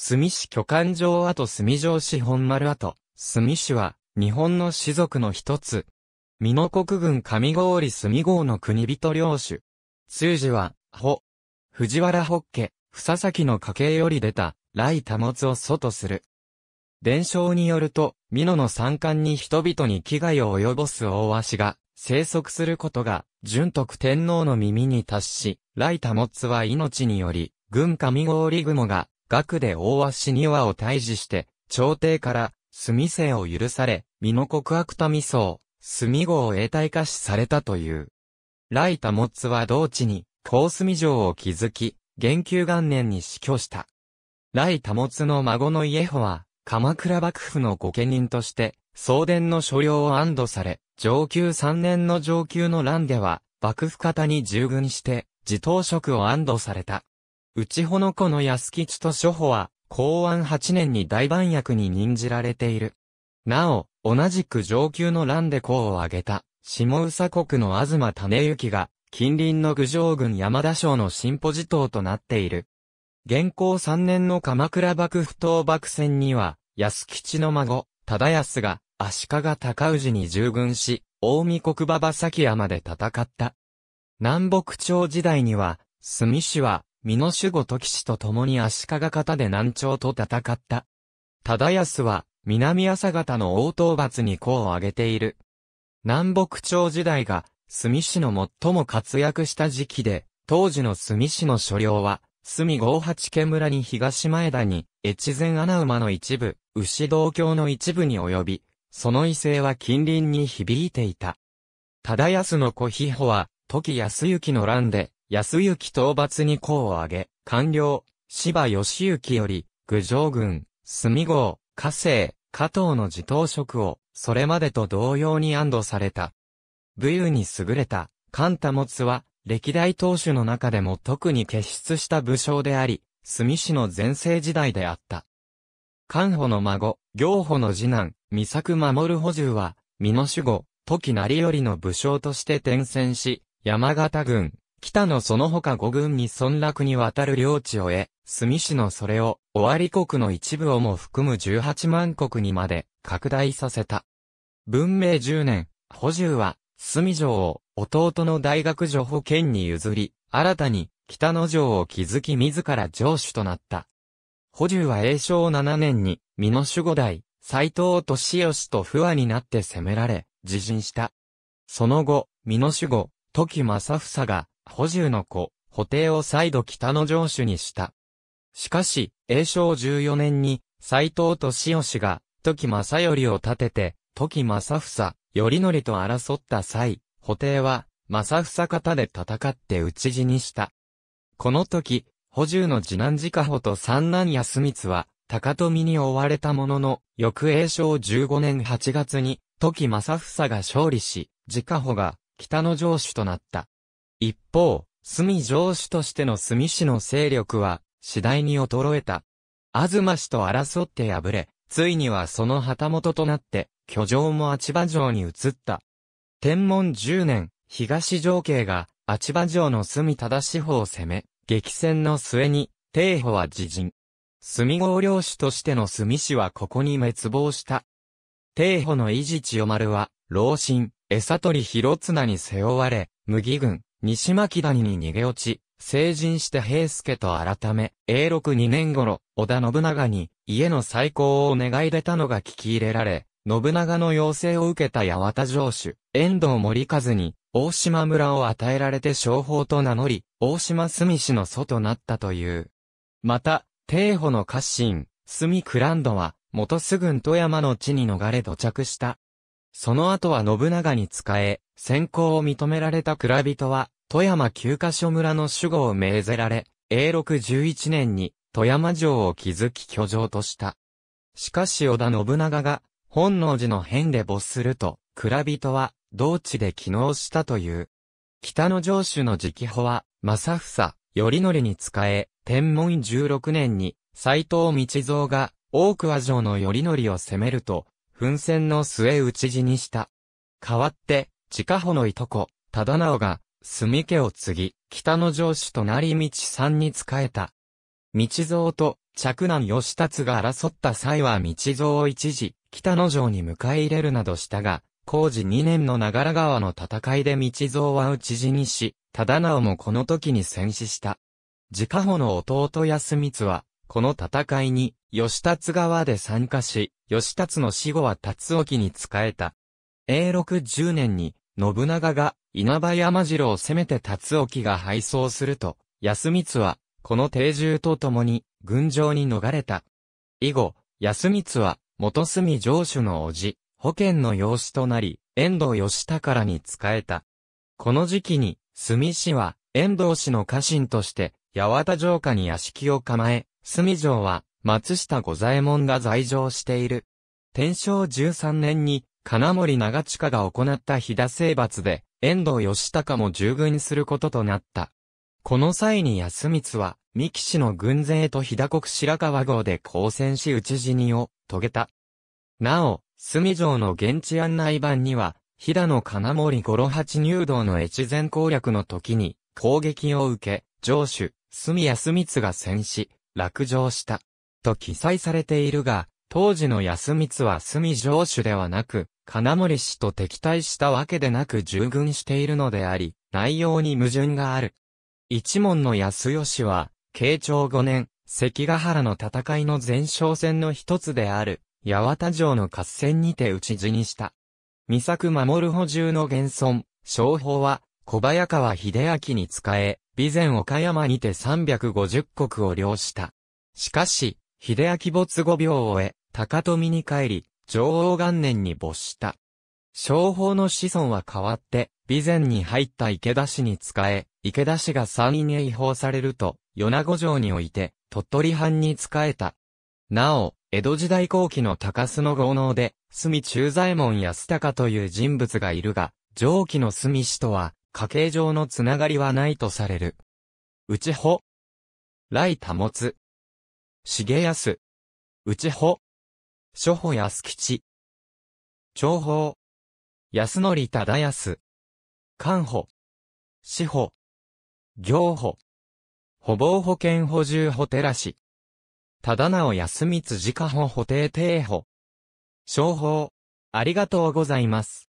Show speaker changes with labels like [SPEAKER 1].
[SPEAKER 1] 住市巨漢城跡住城市本丸跡、住市は、日本の士族の一つ。美濃国軍上郡住郷の国人領主。通詞は、ほ。藤原北家、房崎の家系より出た、雷多物を祖とする。伝承によると、美濃の山間に人々に危害を及ぼす大鷲が、生息することが、純徳天皇の耳に達し、雷多つは命により、軍上郡雲が、学で大足に和を退治して、朝廷から住姓を許され、身の国悪味層、住号を永代化しされたという。雷多タモツは同地に、高住城を築き、元久元年に死去した。雷多タモツの孫の家穂は、鎌倉幕府の御家人として、送電の所領を安堵され、上級三年の上級の乱では、幕府方に従軍して、自当職を安堵された。内ほのこの安吉と諸保は、公安8年に大番役に任じられている。なお、同じく上級の乱で功を挙げた、下宇佐国の東種之が、近隣の郡上郡山田省の進歩ジ島となっている。現行3年の鎌倉幕府討幕戦には、安吉の孫、忠康が、足利高氏に従軍し、大見国馬場崎山で戦った。南北朝時代には、墨氏は、美濃守護時氏と共に足利方で南朝と戦った。忠康は、南朝方の大討伐に功を挙げている。南北朝時代が、住市の最も活躍した時期で、当時の住市の所領は、隅五八家村に東前田に、越前穴馬の一部、牛道橋の一部に及び、その威勢は近隣に響いていた。忠康の子比保は、時康行の乱で、安行討伐に功を挙げ、官僚、芝義行より、郡上軍、住郷、加勢、加藤の自頭職を、それまでと同様に安堵された。武勇に優れた、菅田持は、歴代当主の中でも特に傑出した武将であり、住氏の前世時代であった。菅保の孫、行保の次男、三作守補充は、美濃守護、時成頼の武将として転戦し、山形軍、北のその他五軍に村落にわたる領地を得、住市のそれを、尾張国の一部をも含む十八万国にまで拡大させた。文明十年、補充は、住城を弟の大学女保県に譲り、新たに北の城を築き自ら城主となった。補充は永正七年に、美濃守護代、斎藤利義と不和になって攻められ、自陣した。その後、美濃守護、時正房が、補充の子、補定を再度北の城主にした。しかし、永正14年に、斎藤敏義が、時政頼を立てて、時政房、頼則と争った際、補定は、政房方で戦って討ち死にした。この時、補充の次男次家保と三男安光は、高富に追われたものの、翌永正15年8月に、時政房が勝利し、自家保が北の城主となった。一方、隅城主としての隅氏の勢力は、次第に衰えた。東氏と争って敗れ、ついにはその旗本となって、居城も秋葉城に移った。天文十年、東城慶が、秋葉城の隅忠志方を攻め、激戦の末に、帝保は自陣。隅郷領主としての隅氏はここに滅亡した。帝保の維持千代丸は、老臣、餌取広綱に背負われ、麦軍、西巻谷に逃げ落ち、成人して平助と改め、永禄2年頃、織田信長に、家の再興を願い出たのが聞き入れられ、信長の要請を受けた八幡城主、遠藤森和に、大島村を与えられて商法と名乗り、大島住氏の祖となったという。また、帝保の家臣、住クランドは、元すぐん富山の地に逃れ土着した、その後は信長に仕え、先行を認められた蔵人は、富山九ヶ所村の守護を命ぜられ、永禄11年に富山城を築き居城とした。しかし織田信長が本能寺の変で没すると、蔵人は同地で起能したという。北の城主の直保は、正房、頼則に仕え、天文16年に、斎藤道蔵が、大桑城の頼則を攻めると、奮戦の末討ち死にした。代わって、家保のいとこ、忠直が、住家を継ぎ、北の城主となり道さんに仕えた。道蔵と、嫡男義達が争った際は道蔵を一時、北の城に迎え入れるなどしたが、工事2年の長良川の戦いで道蔵は討ち死にし、忠直もこの時に戦死した。自家保の弟康光は、この戦いに、義達側で参加し、義達の死後は達沖に仕えた。永禄10年に、信長が稲葉山城を攻めて達沖が敗走すると、安光は、この定住とともに、軍城に逃れた。以後、安光は、元住城主の叔父、保健の養子となり、遠藤義宝に仕えた。この時期に、住氏は、遠藤氏の家臣として、八幡城下に屋敷を構え、住城は、松下五左衛門が在場している。天正13年に、金森長近が行った飛騨征伐で、遠藤義高も従軍することとなった。この際に安光は、三木氏の軍勢と飛騨国白川号で交戦し討ち死にを遂げた。なお、隅城の現地案内版には、飛騨の金森五郎八入道の越前攻略の時に、攻撃を受け、城主、隅安光が戦死、落城した。と記載されているが、当時の安光は隅城主ではなく、金森氏と敵対したわけでなく従軍しているのであり、内容に矛盾がある。一門の安吉は、慶長5年、関ヶ原の戦いの前哨戦の一つである、八幡城の合戦にて討ち死にした。三作守補充の現存、商法は、小早川秀明に仕え、備前岡山にて350国を領した。しかし、秀明没後病を得、高富に帰り、女王元年に没した。商法の子孫は変わって、備前に入った池田氏に仕え、池田氏が山陰へ移放されると、米子城において、鳥取藩に仕えた。なお、江戸時代後期の高須の豪農で、隅中左衛門安高という人物がいるが、上記の隅氏とは、家系上のつながりはないとされる。内保。来保つ。重安。内保、諸保安吉。長保、安則忠安。官保。司保。行保。保防保険保住保寺氏。忠直安光自家保保定定保。商保、ありがとうございます。